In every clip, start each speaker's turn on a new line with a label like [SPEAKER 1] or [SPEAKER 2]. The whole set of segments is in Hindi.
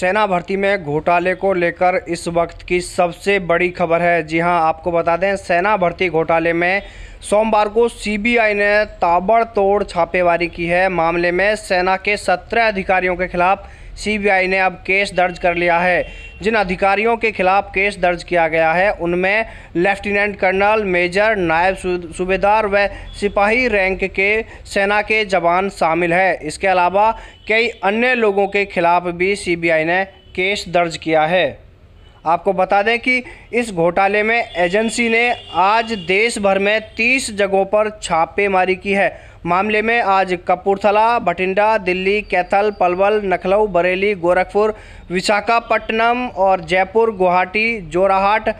[SPEAKER 1] सेना भर्ती में घोटाले को लेकर इस वक्त की सबसे बड़ी खबर है जी हां आपको बता दें सेना भर्ती घोटाले में सोमवार को सीबीआई ने ताबड़तोड़ छापेमारी की है मामले में सेना के सत्रह अधिकारियों के खिलाफ सीबीआई ने अब केस दर्ज कर लिया है जिन अधिकारियों के खिलाफ केस दर्ज किया गया है उनमें लेफ्टिनेंट कर्नल मेजर नायब सूबेदार व सिपाही रैंक के सेना के जवान शामिल है इसके अलावा कई अन्य लोगों के खिलाफ भी सीबीआई ने केस दर्ज किया है आपको बता दें कि इस घोटाले में एजेंसी ने आज देश भर में 30 जगहों पर छापेमारी की है मामले में आज कपूरथला बठिंडा दिल्ली कैथल पलवल नखलऊ बरेली गोरखपुर विशाखापट्टनम और जयपुर गुवाहाटी जोराहाट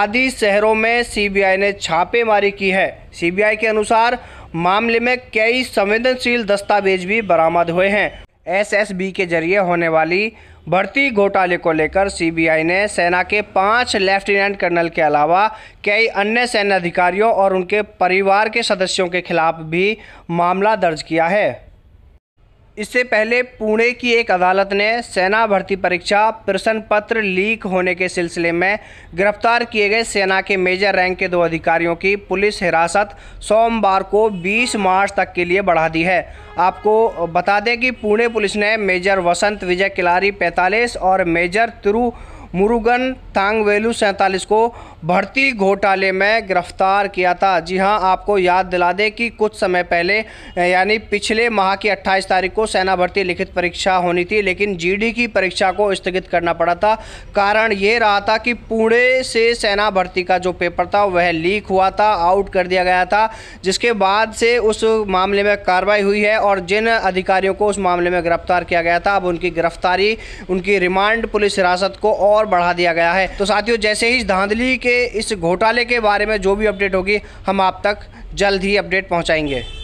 [SPEAKER 1] आदि शहरों में सीबीआई ने छापेमारी की है सीबीआई के अनुसार मामले में कई संवेदनशील दस्तावेज भी बरामद हुए हैं एसएसबी के जरिए होने वाली भर्ती घोटाले को लेकर सीबीआई ने सेना के पांच लेफ्टिनेंट कर्नल के अलावा कई अन्य सैन्य अधिकारियों और उनके परिवार के सदस्यों के खिलाफ भी मामला दर्ज किया है इससे पहले पुणे की एक अदालत ने सेना भर्ती परीक्षा प्रश्न पत्र लीक होने के सिलसिले में गिरफ्तार किए गए सेना के मेजर रैंक के दो अधिकारियों की पुलिस हिरासत सोमवार को 20 मार्च तक के लिए बढ़ा दी है आपको बता दें कि पुणे पुलिस ने मेजर वसंत विजय किलारी 45 और मेजर तिरु मुरुगन तांगवेलू सैंतालीस को भर्ती घोटाले में गिरफ्तार किया था जी हां आपको याद दिला दें कि कुछ समय पहले यानी पिछले माह की 28 तारीख को सेना भर्ती लिखित परीक्षा होनी थी लेकिन जीडी की परीक्षा को स्थगित करना पड़ा था कारण ये रहा था कि पुणे से सेना भर्ती का जो पेपर था वह लीक हुआ था आउट कर दिया गया था जिसके बाद से उस मामले में कार्रवाई हुई है और जिन अधिकारियों को उस मामले में गिरफ्तार किया गया था अब उनकी गिरफ्तारी उनकी रिमांड पुलिस हिरासत को और और बढ़ा दिया गया है तो साथियों जैसे ही धांधली के इस घोटाले के बारे में जो भी अपडेट होगी हम आप तक जल्द ही अपडेट पहुँचाएंगे